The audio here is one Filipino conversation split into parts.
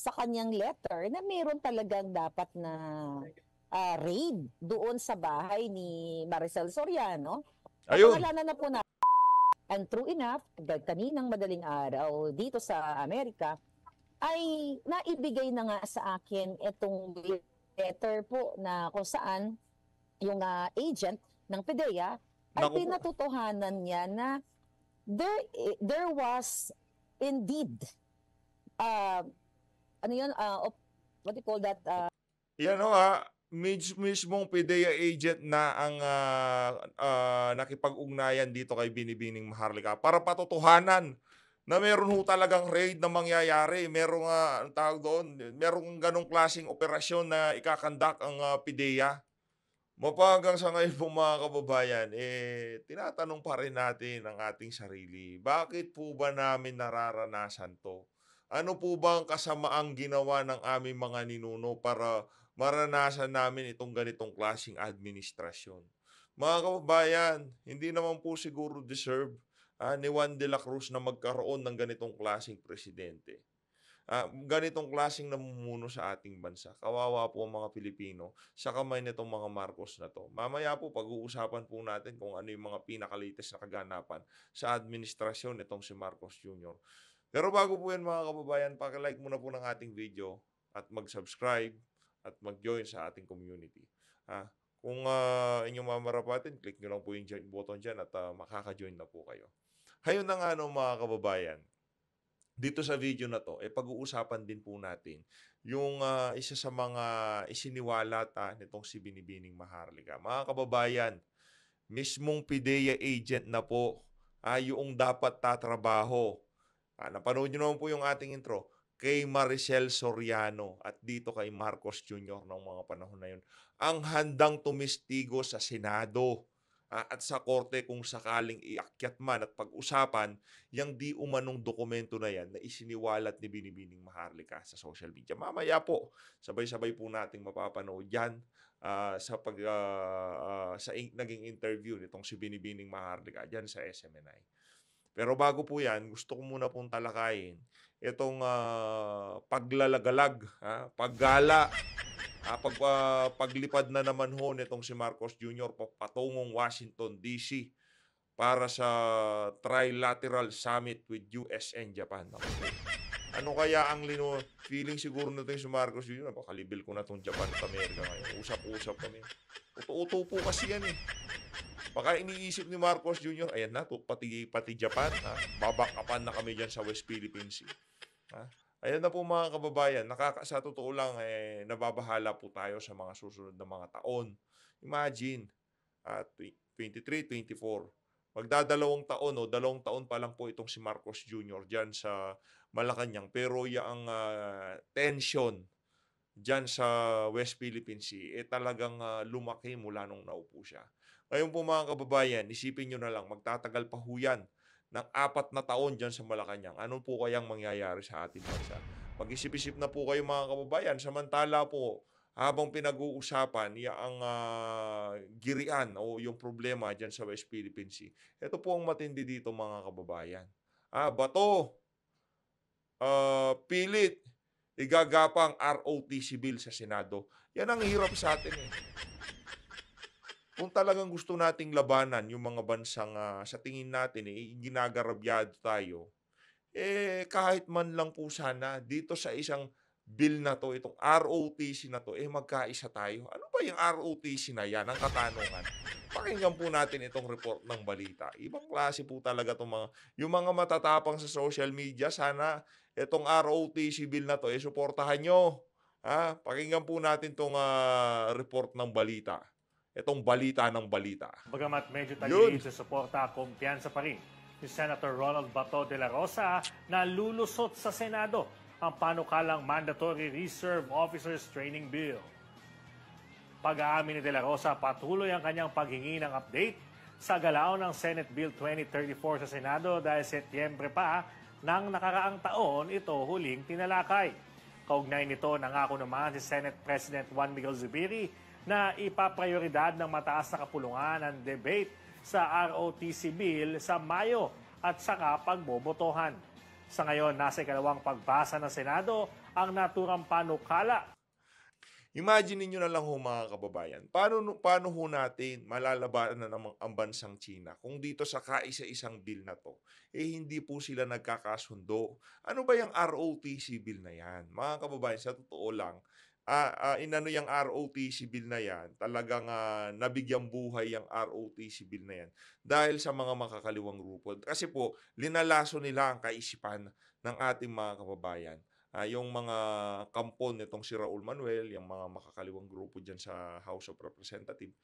sa kanyang letter na meron talagang dapat na uh, raid doon sa bahay ni Maricel Soriano. Ayun. Wala na na po na. And true enough, kaninang madaling araw dito sa Amerika, ay naibigay na nga sa akin itong letter po na kung saan yung uh, agent ng PDEA ay Naku. pinatotohanan niya na there, eh, there was indeed uh, ano yun, uh, op, what do you call that? Uh, Yan o ha, ah, mismong PDEA agent na ang uh, uh, nakipag-ugnayan dito kay Binibining Maharlika para patotohanan na meron ho talagang raid na mangyayari. Merong, uh, ang tawag doon, merong ganong klaseng operasyon na ikakandak ang uh, PIDEA. Mapagang sa ngayon po mga kababayan, eh, tinatanong pa rin natin ang ating sarili, bakit po ba namin nararanasan to? Ano po ba ang kasamaang ginawa ng aming mga ninuno para maranasan namin itong ganitong klasing administrasyon? Mga kababayan, hindi naman po siguro deserve ah, ni Juan de la Cruz na magkaroon ng ganitong klasing presidente uh, ganitong klasing namumuno sa ating bansa. Kawawa po ang mga Pilipino sa kamay nitong mga Marcos na to. Mamaya po pag-uusapan po natin kung ano yung mga pinakalites na kaganapan sa administrasyon nitong si Marcos Jr. Pero bago po yan mga kababayan, pakilike muna po ng ating video at mag-subscribe at mag-join sa ating community. Ha? Kung uh, inyong mamarapatin, click nyo lang po yung join button dyan at uh, makaka-join na po kayo. Hayun na nga no mga kababayan, dito sa video na to, eh, pag-uusapan din po natin yung uh, isa sa mga isiniwalata nitong si Binibining Maharlika. Mga kababayan, mismong PIDEA agent na po ay ah, yung dapat tatrabaho Ah, napanood nyo naman po yung ating intro kay Maricel Soriano at dito kay Marcos Jr. ng mga panahon na yun, ang handang tumistigo sa Senado uh, at sa Korte kung sakaling iakyat man at pag-usapan yung di umanong dokumento na yan na isiniwalat ni Binibining Maharlika sa social media. Mamaya po, sabay-sabay po nating mapapanood yan uh, sa pag uh, uh, sa in- naging interview nitong si Binibining Maharlika diyan sa SMNI. Pero bago po yan, gusto ko muna pong talakayin itong uh, paglalagalag, ha? paggala, ha? Ah, pag, uh, paglipad na naman ho nitong si Marcos Jr. patungong Washington, D.C. para sa Trilateral Summit with US and Japan. Ano kaya ang lino? Feeling siguro nito si Marcos Jr. Napakalibil ko na itong Japan at Amerika ngayon. Usap-usap kami. Uto-uto po kasi yan eh. Baka iniisip ni Marcos Jr., ayan na, to, pati, pati Japan, ha? babakapan na kami dyan sa West Philippine Sea. Ha? Ayan na po mga kababayan, nakaka, sa totoo lang, eh, nababahala po tayo sa mga susunod na mga taon. Imagine, uh, 23, 24, magdadalawang taon o no? dalawang taon pa lang po itong si Marcos Jr. dyan sa Malacanang. Pero yung uh, tension dyan sa West Philippine Sea, eh talagang uh, lumaki mula nung naupo siya. Ngayon po mga kababayan, isipin nyo na lang, magtatagal pa ho yan ng apat na taon dyan sa Malacanang. Ano po kayang mangyayari sa ating bansa? Pag-isip-isip na po kayo mga kababayan. Samantala po, habang pinag-uusapan ang uh, girian o yung problema dyan sa West Philippine Sea, ito po ang matindi dito mga kababayan. Ah, bato, uh, pilit, igagapang ROTC bill sa Senado. Yan ang hirap sa atin eh kung talagang gusto nating labanan yung mga bansang uh, sa tingin natin eh, ginagarabyado tayo, eh kahit man lang po sana dito sa isang bill na to, itong ROTC na to, eh magkaisa tayo. Ano ba yung ROTC na yan? Ang katanungan. Pakinggan po natin itong report ng balita. Ibang klase po talaga itong mga, yung mga matatapang sa social media, sana itong ROTC bill na to, eh suportahan nyo. Ha? Ah, pakinggan po natin itong uh, report ng balita itong balita ng balita. Bagamat medyo tagilid sa suporta, kumpiyansa pa rin ni Senator Ronald Bato de la Rosa na lulusot sa Senado ang panukalang Mandatory Reserve Officers Training Bill. Pag-aamin ni De La Rosa, patuloy ang kanyang paghingi ng update sa galaw ng Senate Bill 2034 sa Senado dahil Setyembre pa ng nakaraang taon ito huling tinalakay. Kaugnay nito, nangako naman si Senate President Juan Miguel Zubiri na ipaprioridad ng mataas na kapulungan ang debate sa ROTC Bill sa Mayo at saka pagbobotohan. Sa ngayon, nasa ikalawang pagbasa ng Senado ang naturang panukala Imagine niyo na lang ho mga kababayan, paano, paano ho natin malalabanan na naman ang bansang China kung dito sa kaisa-isang bill na to, eh hindi po sila nagkakasundo. Ano ba yung ROTC bill na yan? Mga kababayan, sa totoo lang, uh, uh, inano yung ROTC bill na yan, talagang uh, nabigyang buhay yung ROTC bill na yan dahil sa mga makakaliwang grupo. Kasi po, linalaso nila ang kaisipan ng ating mga kababayan. Uh, yung mga kampon nitong si Raul Manuel, yung mga makakaliwang grupo dyan sa House of Representatives,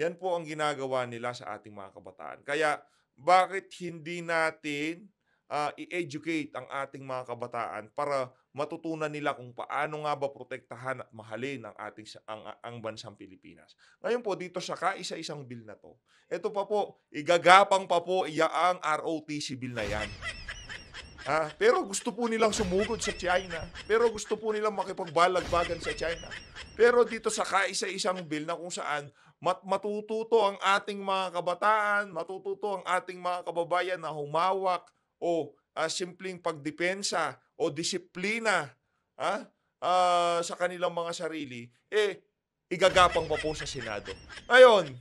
yan po ang ginagawa nila sa ating mga kabataan. Kaya bakit hindi natin uh, i-educate ang ating mga kabataan para matutunan nila kung paano nga ba protektahan at mahalin ang ating ang, ang bansang Pilipinas. Ngayon po dito sa kaisa-isang bill na to. Ito pa po, igagapang pa po iyaang ROTC bill na yan. Ah, pero gusto po nilang sumugod sa China. Pero gusto po nilang makipagbalagbagan sa China. Pero dito sa kaisa-isang bill na kung saan mat matututo ang ating mga kabataan, matututo ang ating mga kababayan na humawak o uh, simpleng pagdepensa o disiplina ha uh, ah, sa kanilang mga sarili, eh, igagapang pa po sa Senado. Ngayon,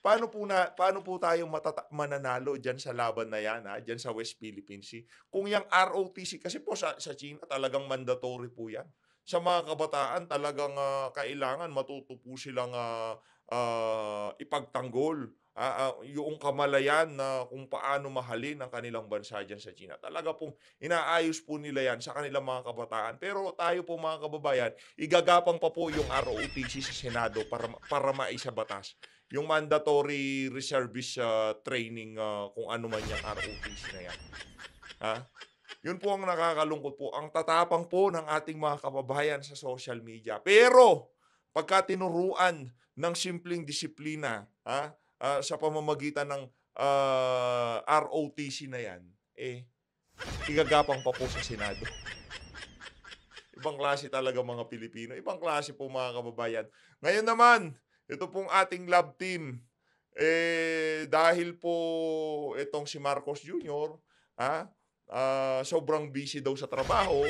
paano po, na, paano po tayo matata- mananalo diyan sa laban na yan, ha? Ah, diyan sa West Philippine Sea? Kung yung ROTC, kasi po sa, sa China talagang mandatory po yan. Sa mga kabataan, talagang uh, kailangan matuto po silang uh, uh, ipagtanggol uh, yung kamalayan na kung paano mahalin ang kanilang bansa dyan sa China. Talaga pong inaayos po nila yan sa kanilang mga kabataan. Pero tayo po mga kababayan, igagapang pa po yung ROTC sa Senado para, para maisa batas. Yung mandatory reservist uh, training uh, kung ano man yung ROTC na yan. Ha? Yun po ang nakakalungkot po. Ang tatapang po ng ating mga kababayan sa social media. Pero, pagka tinuruan ng simpleng disiplina, ha, uh, sa pamamagitan ng uh, ah, ROTC na yan, eh, igagapang pa po sa Senado. Ibang klase talaga mga Pilipino. Ibang klase po mga kababayan. Ngayon naman, ito pong ating lab team. Eh, dahil po itong si Marcos Jr., ha, uh, sobrang busy daw sa trabaho,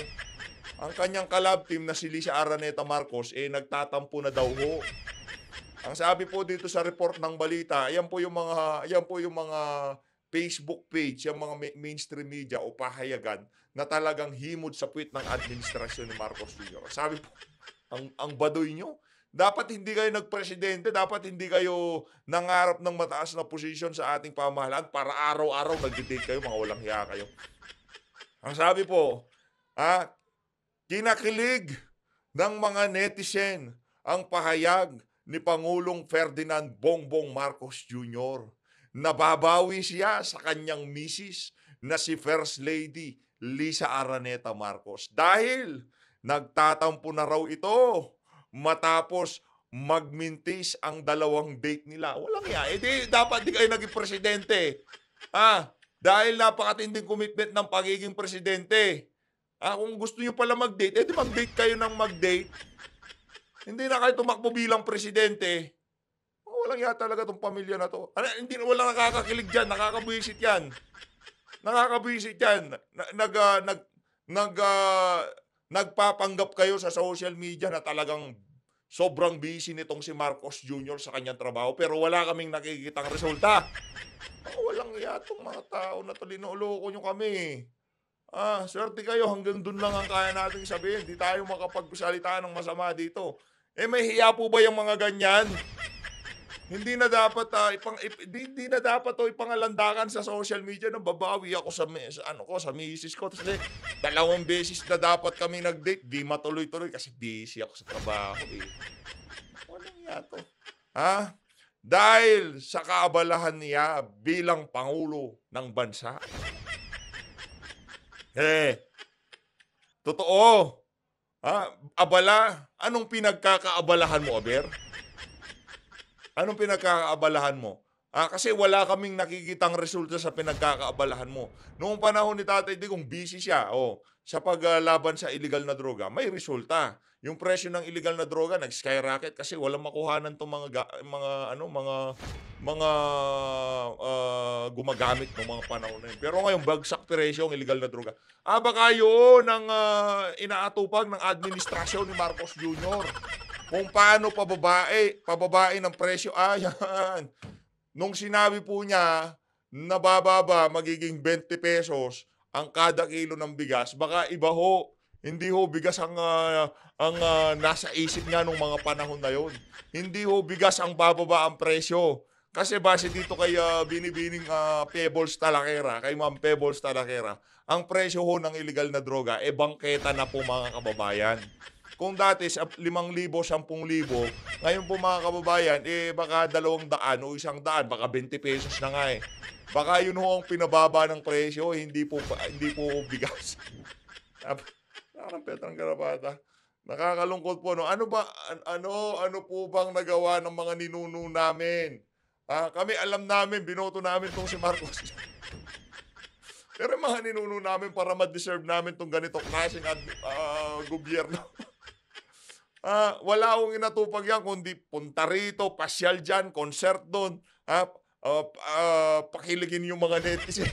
ang kanyang kalab team na si Lisa Araneta Marcos, eh, nagtatampo na daw ho ang sabi po dito sa report ng balita, yan po yung mga yan po yung mga Facebook page, yung mga mainstream media o pahayagan na talagang himod sa puwit ng administrasyon ni Marcos Jr. Sabi po, ang, ang badoy nyo, dapat hindi kayo nagpresidente, dapat hindi kayo nangarap ng mataas na posisyon sa ating pamahalaan para araw-araw nagdidate kayo, mga walang hiya kayo. Ang sabi po, ha, kinakilig ng mga netizen ang pahayag ni Pangulong Ferdinand Bongbong Marcos Jr. Nababawi siya sa kanyang misis na si First Lady Lisa Araneta Marcos dahil nagtatampo na raw ito matapos magmintis ang dalawang date nila. Walang iya. Eh di, dapat di kayo naging presidente. Ah, dahil napakatinding commitment ng pagiging presidente. Ah, kung gusto niyo pala mag-date, eh di mag-date kayo ng mag-date hindi na kayo tumakbo bilang presidente, oh, walang yata talaga tong pamilya na to. Ano, hindi na wala nakakakilig diyan, Nakakabwisit 'yan. Nakakabwisit 'yan. Nag uh, nag nag uh, nagpapanggap kayo sa social media na talagang sobrang busy nitong si Marcos Jr. sa kanyang trabaho pero wala kaming nakikitang resulta. Oh, walang yatong mga tao na to linoloko nyo kami. Ah, swerte kayo hanggang dun lang ang kaya nating sabihin. Di tayo makapagsalita ng masama dito. Eh may hiya po ba yung mga ganyan? hindi na dapat uh, ipang ip, di, di na dapat to oh, ipangalandakan sa social media ng babawi ako sa, sa ano ko sa misis ko kasi eh, dalawang beses na dapat kami nag-date di matuloy-tuloy kasi busy ako sa trabaho eh. Ano niya to? Ha? Dahil sa kaabalahan niya bilang pangulo ng bansa. Eh, totoo. Ha? Ah, abala? Anong pinagkakaabalahan mo, Aber? Anong pinagkakaabalahan mo? Ah, kasi wala kaming nakikitang resulta sa pinagkakaabalahan mo. Noong panahon ni Tatay di Digong, busy siya. Oh, sa paglaban sa illegal na droga, may resulta. Yung presyo ng illegal na droga nag-skyrocket kasi walang makuhanan tong mga mga ano mga mga uh, gumagamit ng mga panahon na yun. Pero ngayon bagsak presyo ang illegal na droga. Aba ah, kayo ng uh, ah, inaatupag ng administrasyon ni Marcos Jr. Kung paano pababae, pababae ng presyo. Ayan. Nung sinabi po niya nabababa, magiging 20 pesos ang kada kilo ng bigas, baka iba ho hindi ho bigas ang uh, ang uh, nasa isip nga nung mga panahon na yon. Hindi ho bigas ang bababa ang presyo. Kasi base dito kay uh, binibining uh, Pebbles Talakera, kay Ma'am Pebbles Talakera, ang presyo ho ng illegal na droga, e eh, bangketa na po mga kababayan. Kung dati 5,000, 10,000, ngayon po mga kababayan, eh baka dalawang daan o isang daan, baka 20 pesos na nga eh. Baka yun ho ang pinababa ng presyo, hindi po, hindi po bigas. Parang Petrang Garabata. Nakakalungkot po no. Ano ba ano ano po bang nagawa ng mga ninuno namin? Ah, kami alam namin binoto namin tong si Marcos. Pero mga ninuno namin para ma-deserve namin tong ganito klaseng at uh, ah, gobyerno. ah, wala akong inatupag yan kundi punta rito, pasyal dyan, concert doon. Ah, uh, uh, pakiligin yung mga netizen.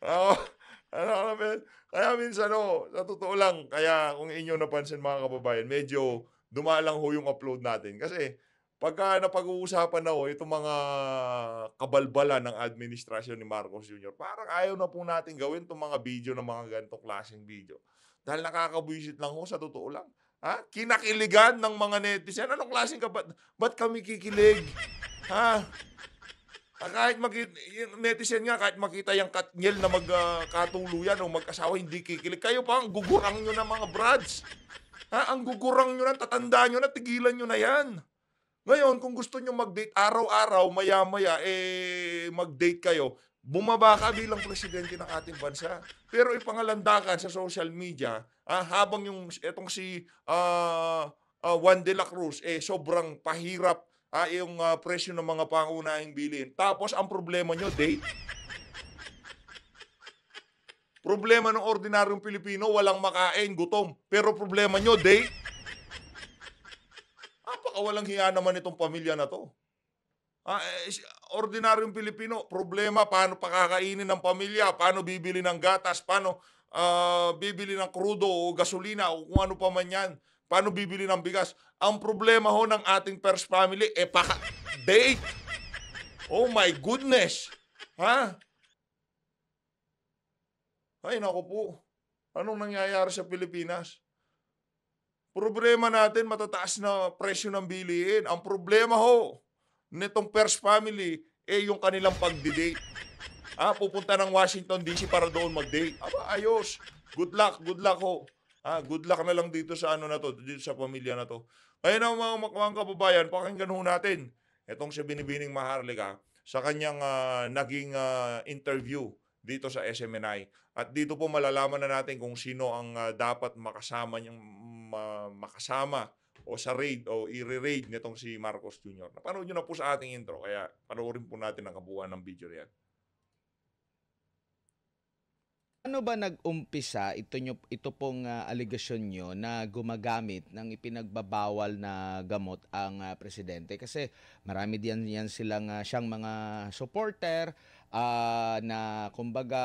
ah, ano namin? Ano kaya minsan, oh, sa totoo lang, kaya kung inyo napansin mga kababayan, medyo dumalang ho yung upload natin. Kasi pagka napag-uusapan na ho, itong mga kabalbala ng administrasyon ni Marcos Jr., parang ayaw na po natin gawin itong mga video ng mga ganitong klaseng video. Dahil nakakabwisit lang ho, sa totoo lang. Ha? Kinakiligan ng mga netizen. Anong klaseng kapat? Ba't kami kikilig? Ha? Ah, kahit makita, yung netizen nga, kahit makita yung katnyel na magkatuluyan uh, o mag-asawa, hindi kikilig. Kayo pa, ang gugurang nyo na mga brads. Ha? Ang gugurang nyo na, tatanda nyo na, tigilan nyo na yan. Ngayon, kung gusto nyo mag-date araw-araw, maya-maya, eh, mag-date kayo, bumaba ka bilang presidente ng ating bansa. Pero ipangalandakan sa social media, ah, habang yung, etong si uh, uh, Juan de la Cruz, eh, sobrang pahirap ah, yung uh, presyo ng mga pangunahing bilin. Tapos ang problema nyo, date. problema ng ordinaryong Pilipino, walang makain, gutom. Pero problema nyo, date. Apaka walang hiya naman itong pamilya na to. Ah, eh, ordinaryong Pilipino, problema, paano pakakainin ng pamilya, paano bibili ng gatas, paano uh, bibili ng krudo o gasolina o kung ano pa man yan. Paano bibili ng bigas? Ang problema ho ng ating first family, eh, paka date. Oh my goodness. Ha? Ay, naku po. Anong nangyayari sa Pilipinas? Problema natin, matataas na presyo ng bilihin. Ang problema ho, nitong first family, eh yung kanilang pag date Ah, pupunta ng Washington DC para doon mag-date. Aba, ayos. Good luck, good luck ho. Ah, good luck na lang dito sa ano na to, dito sa pamilya na to. Ayun ang mga makamang kababayan, pakinggan ho natin. Itong si Binibining Maharlika ah, sa kanyang uh, naging uh, interview dito sa SMNI. At dito po malalaman na natin kung sino ang uh, dapat makasama niyang uh, makasama o sa raid o i-raid nitong si Marcos Jr. Napanood niyo na po sa ating intro kaya panoorin po natin ang kabuuan ng video niyan. Ano ba nag-umpisa ito nyo ito pong uh, aligasyon nyo na gumagamit ng ipinagbabawal na gamot ang uh, presidente kasi marami diyan yan silang uh, siyang mga supporter uh, na kumbaga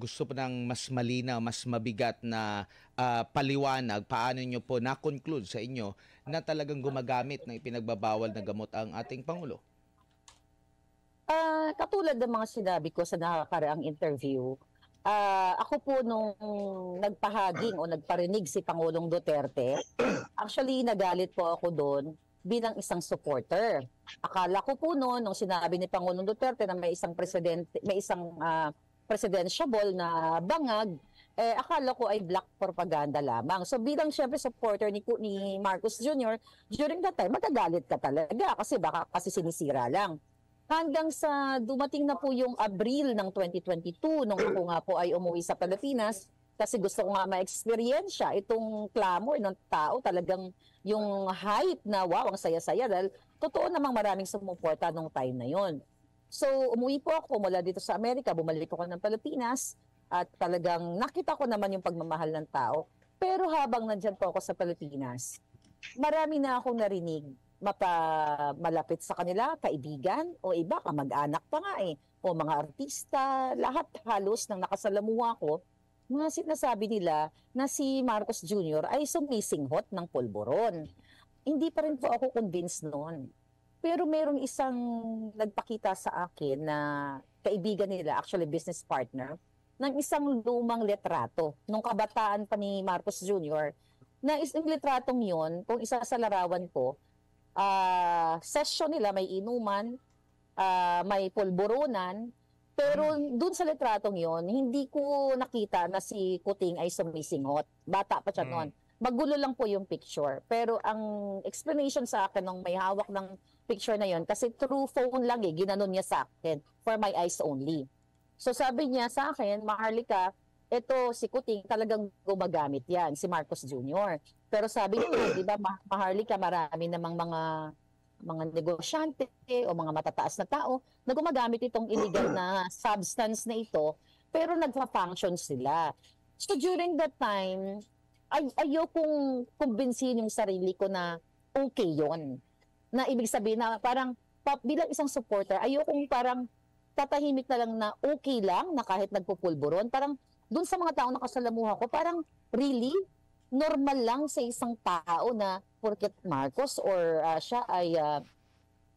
gusto po ng mas malina, mas mabigat na uh, paliwanag paano nyo po na-conclude sa inyo na talagang gumagamit ng ipinagbabawal na gamot ang ating pangulo. Uh, katulad ng mga sinabi ko sa nakakaraang interview, uh, ako po nung nagpahaging o nagparinig si Pangulong Duterte, actually nagalit po ako doon bilang isang supporter. Akala ko po noon nung sinabi ni Pangulong Duterte na may isang presidente, may isang uh, presidentiable na bangag, eh akala ko ay black propaganda lamang. So bilang syempre supporter ni ni Marcos Jr. during that time magagalit ka talaga kasi baka kasi sinisira lang hanggang sa dumating na po yung Abril ng 2022 nung ako nga po ay umuwi sa Pilipinas kasi gusto ko nga ma-experience itong clamor ng tao talagang yung hype na wow ang saya-saya dahil totoo namang maraming sumuporta nung time na yon. So umuwi po ako mula dito sa Amerika, bumalik ako ng Pilipinas at talagang nakita ko naman yung pagmamahal ng tao. Pero habang nandyan po ako sa Pilipinas, marami na akong narinig mapa malapit sa kanila, kaibigan o iba kamag-anak pa nga eh o mga artista, lahat halos ng nakasalamuha ko mga sinasabi nila na si Marcos Jr. ay sumising hot ng polboron. Hindi pa rin po ako convinced noon. Pero mayroong isang nagpakita sa akin na kaibigan nila, actually business partner, ng isang lumang litrato nung kabataan pa ni Marcos Jr. na is yung litratong yon kung isa sa larawan ko, uh, ah, session nila, may inuman, uh, may polboronan, pero hmm. doon sa litratong yon hindi ko nakita na si Kuting ay sumisingot. Bata pa siya mm. noon. Magulo lang po yung picture. Pero ang explanation sa akin nung may hawak ng picture na yon kasi through phone lang eh, ginanon niya sa akin for my eyes only. So sabi niya sa akin, Maharlika, eto si Kuting talagang gumagamit yan, si Marcos Jr. Pero sabi niya, di ba, maharlika, marami namang mga mga negosyante o mga matataas na tao na gumagamit itong illegal na substance na ito pero nagfa-function sila. So during that time, ay ayokong kumbinsihin yung sarili ko na okay yon Na ibig sabihin na parang pap, bilang isang supporter, ayokong parang tatahimik na lang na okay lang na kahit nagpupulburon. Parang dun sa mga tao na kasalamuha ko, parang really, normal lang sa isang tao na porket Marcos or uh, siya ay, uh,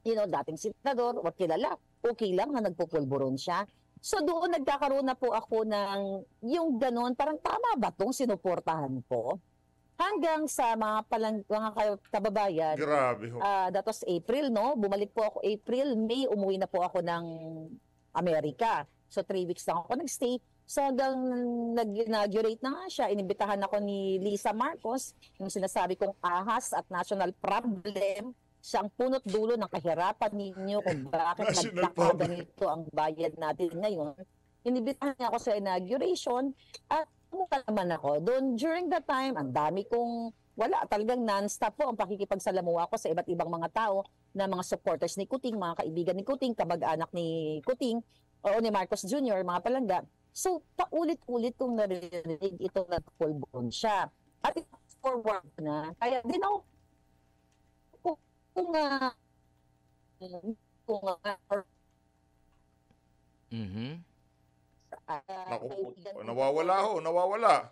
you know, dating senador o kilala, okay lang na nagpupulburon siya. So doon nagkakaroon na po ako ng yung ganun, parang tama ba tong sinuportahan ko? Hanggang sa mga, palang, mga kababayan, Grabe ho. Uh, that was April, no? Bumalik po ako April, May, umuwi na po ako ng Amerika. So three weeks lang ako nagstay. So hanggang nag-inaugurate na nga siya, inibitahan ako ni Lisa Marcos, yung sinasabi kong ahas at national problem, siya ang punot dulo ng kahirapan ninyo kung bakit nagkakada nito ang bayad natin ngayon. Inibitahan niya ako sa inauguration at mukha naman ako. Doon, during that time, ang dami kong wala, talagang non-stop po ang pakikipagsalamuha ko sa iba't ibang mga tao na mga supporters ni Kuting, mga kaibigan ni Kuting, kamag-anak ni Kuting, o ni Marcos Jr., mga palangga. So, paulit-ulit kong naririnig ito na pulbon siya. At forward na. Kaya din ako, kung, kung uh, kung uh, or, mm-hmm. Uh, nawawala ho, nawawala.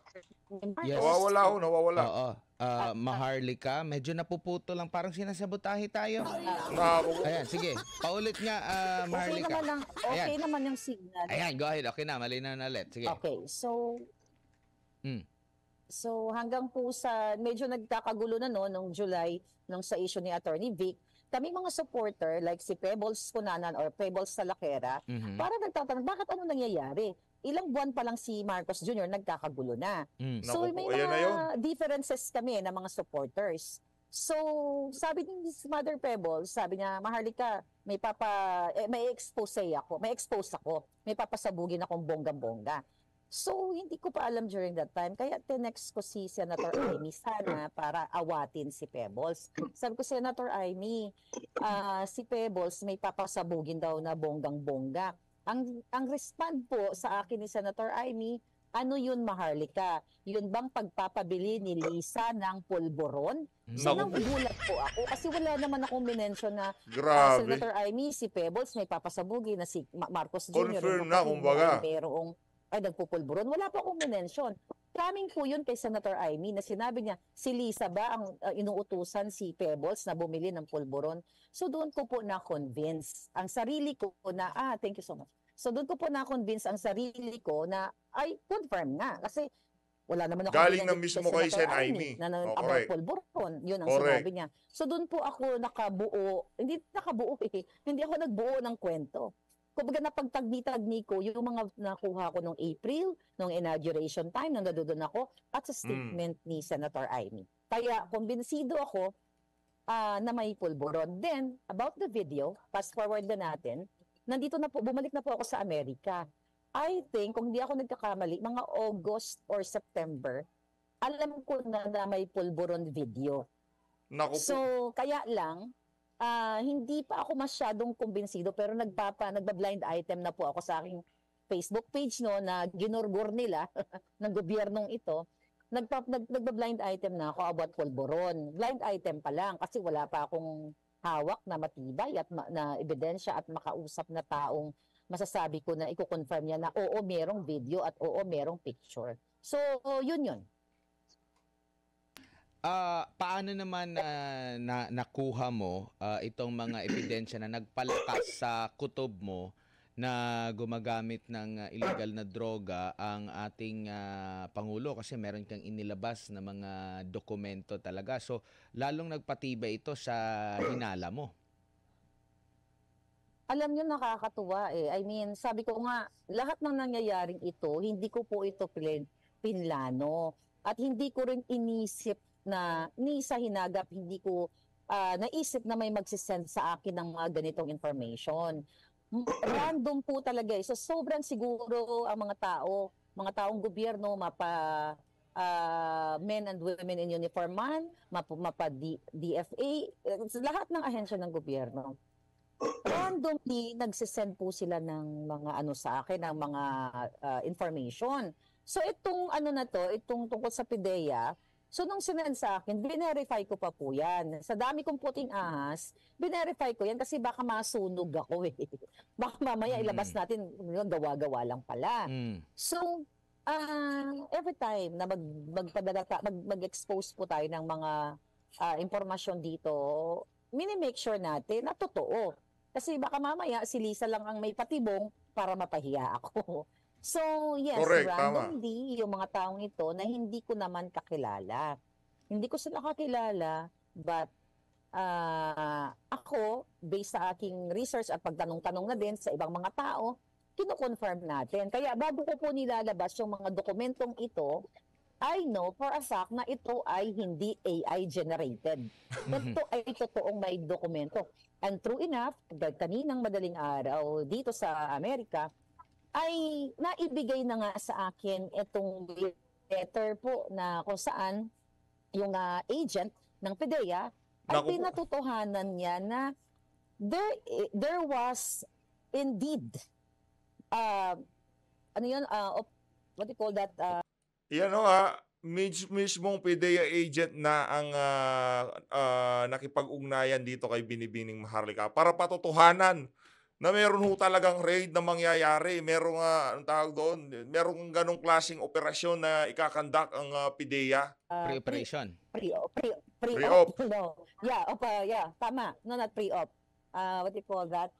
Yes. Nawawala ho, nawawala. Oo. Uh, ah, Maharlika, medyo napuputo lang. Parang sinasabotahe tayo. Naku. Ayan, sige. Paulit nga, uh, ah, Maharlika. Okay naman, ang, okay naman yung signal. Ayan, go ahead. Okay na, malinaw na ulit. Sige. Okay, so... Mm. So hanggang po sa medyo nagkakagulo na no nung July nung sa issue ni Attorney Vic Kaming mga supporter, like si Pebbles Kunanan or Pebbles Salakera, mm-hmm. para nagtatanong, bakit ano nangyayari? ilang buwan pa lang si Marcos Jr. nagkakagulo na. Mm. So Naku, may mga differences kami ng mga supporters. So sabi ni Mother Pebbles, sabi niya, Maharlika, may papa eh, may expose ako, may expose ako. May papasabugin akong bongga-bongga. So, hindi ko pa alam during that time. Kaya tinext ko si Senator Amy sana para awatin si Pebbles. Sabi ko, Senator Amy, uh, si Pebbles may papasabugin daw na bonggang-bongga. Ang, ang respond po sa akin ni Senator Amy, ano yun, Maharlika? Yun bang pagpapabili ni Lisa ng pulboron? So, hmm. no. nagulat po ako kasi wala naman akong minention na ah, Grabe. Uh, Senator Amy, si Pebbles, may papasabugin na si Marcos Jr. Confirm na, kumbaga. Merong ay nagpupulburon. Wala pa akong minensyon. Coming po yun kay Senator Amy na sinabi niya, si Lisa ba ang uh, inuutusan si Pebbles na bumili ng pulburon? So doon ko po na-convince ang sarili ko na, ah, thank you so much. So doon ko po na-convince ang sarili ko na, ay, confirm nga. Kasi wala naman ako Galing na mismo kay Sen Amy. Na nang oh, about Polboron. Yun ang correct. sinabi niya. So doon po ako nakabuo, hindi nakabuo eh, hindi ako nagbuo ng kwento kumbaga napagtagni-tagni ko yung mga nakuha ko nung April, nung inauguration time, nung doon ako, at sa mm. statement mm. ni Senator Amy. Kaya kumbinsido ako uh, na may pulburon. Then, about the video, fast forward na natin, nandito na po, bumalik na po ako sa Amerika. I think, kung hindi ako nagkakamali, mga August or September, alam ko na na may pulburon video. Naku so, kaya lang, uh, hindi pa ako masyadong kumbinsido pero nagpapa, nagba-blind item na po ako sa aking Facebook page no na ginurgor nila ng gobyernong ito. Nagpa, nag, nagba-blind item na ako about polboron. Blind item pa lang kasi wala pa akong hawak na matibay at ma, na ebidensya at makausap na taong masasabi ko na iko confirm niya na oo, merong video at oo, merong picture. So, yun yun. Uh, paano naman uh, na nakuha mo uh, itong mga ebidensya na nagpalakas sa kutob mo na gumagamit ng illegal na droga ang ating uh, pangulo kasi meron kang inilabas na mga dokumento talaga. So lalong nagpatibay ito sa hinala mo. Alam niyo nakakatuwa eh. I mean, sabi ko nga lahat ng nangyayaring ito, hindi ko po ito pinlano at hindi ko rin inisip na ni sa hinagap hindi ko uh, naisip na may magsisend sa akin ng mga ganitong information. Random po talaga eh. So sobrang siguro ang mga tao, mga taong gobyerno, mapa uh, men and women in uniform man, mapa, mapa D, DFA, eh, lahat ng ahensya ng gobyerno. Randomly, nagsisend po sila ng mga ano sa akin, ng mga uh, information. So itong ano na to, itong tungkol sa PIDEA, So, nung sinend sa akin, binerify ko pa po yan. Sa dami kong puting ahas, binerify ko yan kasi baka masunog ako eh. Baka mamaya mm. ilabas natin, gawa-gawa lang pala. Mm. So, uh, every time na mag, magpadala, mag, mag-expose po tayo ng mga uh, impormasyon dito, mini-make sure natin na totoo. Kasi baka mamaya si Lisa lang ang may patibong para mapahiya ako. So, yes, Correct, randomly, tama. yung mga taong ito na hindi ko naman kakilala. Hindi ko sila kakilala, but uh, ako, based sa aking research at pagtanong-tanong na din sa ibang mga tao, kinoconfirm natin. Kaya bago ko po nilalabas yung mga dokumentong ito, I know for a fact na ito ay hindi AI-generated. Ito ay totoong may dokumento. And true enough, kaninang madaling araw dito sa Amerika, ay naibigay na nga sa akin itong letter po na kung saan yung uh, agent ng PDEA ay Naku pinatotohanan niya na there eh, there was indeed uh, ano yun uh, op, what do you call that uh, yan o oh, ha mismong PDEA agent na ang uh, uh, nakipag-ugnayan dito kay Binibining Maharlika para patotohanan na meron ho talagang raid na mangyayari. Merong, uh, anong tawag doon, merong ganong klaseng operasyon na ikakandak ang uh, PIDEA. Ah, Pre-operation. Pre-op. Pre, pre, pre, pre No. Yeah, op, uh, yeah, tama. No, not pre-op. Uh, what do you call that?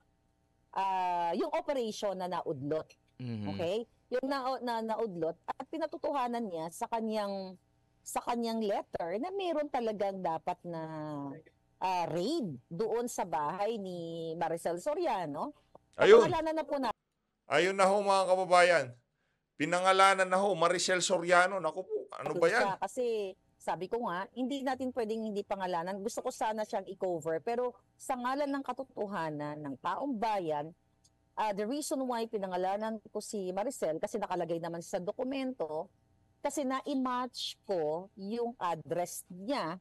Uh, yung operation na naudlot. Mm-hmm. Okay? Yung na, na, naudlot at pinatutuhanan niya sa kanyang sa kanyang letter na meron talagang dapat na uh, raid doon sa bahay ni Maricel Soriano. Ayun. Pangalanan na po na. Ayun na ho mga kababayan. Pinangalanan na ho Maricel Soriano. Naku po, ano ba yan? Kasi sabi ko nga, hindi natin pwedeng hindi pangalanan. Gusto ko sana siyang i-cover. Pero sa ngalan ng katotohanan ng taong bayan, uh, the reason why pinangalanan ko si Maricel, kasi nakalagay naman sa dokumento, kasi na-match ko yung address niya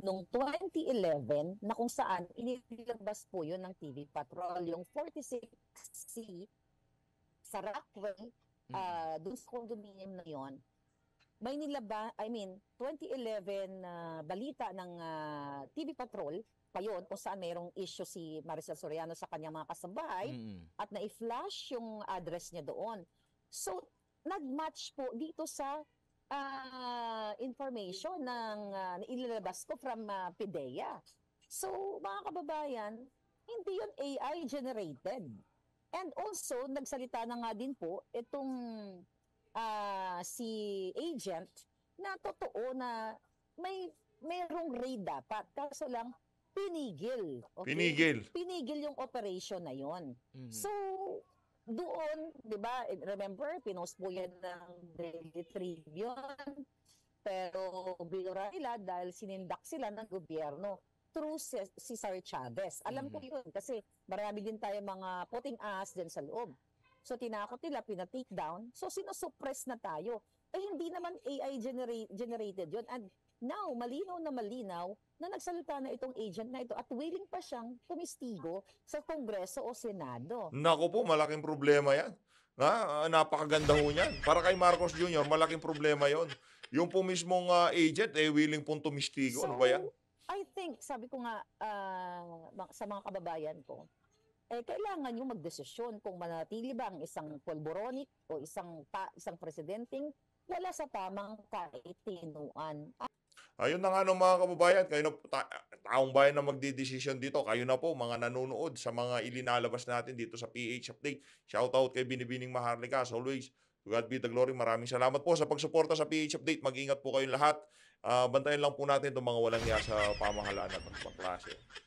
noong 2011 na kung saan inilabas po yun ng TV Patrol yung 46C sa Rockwell mm. uh, doon sa condominium na yon may nilaba I mean 2011 uh, balita ng uh, ah, TV Patrol pa yun kung saan mayroong issue si Maricel Soriano sa kanyang mga kasambahay mm. at na-flash yung address niya doon so nag-match po dito sa uh, information ng uh, ah, ilalabas ko from uh, PIDEA. So, mga kababayan, hindi yon AI generated. And also, nagsalita na nga din po itong uh, si agent na totoo na may merong raid dapat. Kaso lang, pinigil. Okay? Pinigil. Pinigil yung operation na yon. Mm-hmm. So, doon, di ba, remember, pinost po yan ng Daily Tribune, pero binura nila dahil sinindak sila ng gobyerno through si Cesar Chavez. Alam mm-hmm. ko yun kasi marami din tayo mga puting ass din sa loob. So tinakot nila, pina-take down. So sinusuppress na tayo. Eh hindi naman AI genera- generated yun. And Now, malinaw na malinaw na nagsalita na itong agent na ito at willing pa siyang pumistigo sa Kongreso o Senado. Nako po, malaking problema yan. Na, ah, napakaganda ho niyan. Para kay Marcos Jr., malaking problema yon. Yung po mismong uh, agent, eh, willing pong tumistigo. So, ano ba yan? I think, sabi ko nga uh, sa mga kababayan ko, eh, kailangan yung magdesisyon kung manatili ba ang isang polboronic o isang, pa, isang presidenting wala sa tamang kaitinuan. Ayun na nga no, mga kababayan, kayo na po, ta- taong bayan na magdidesisyon dito. Kayo na po mga nanonood sa mga ilinalabas natin dito sa PH Update. Shoutout out kay Binibining Maharlika as always. To God be the glory. Maraming salamat po sa pagsuporta sa PH Update. Mag-ingat po kayong lahat. Uh, bantayan lang po natin itong mga walang niya sa pamahalaan at pagklase.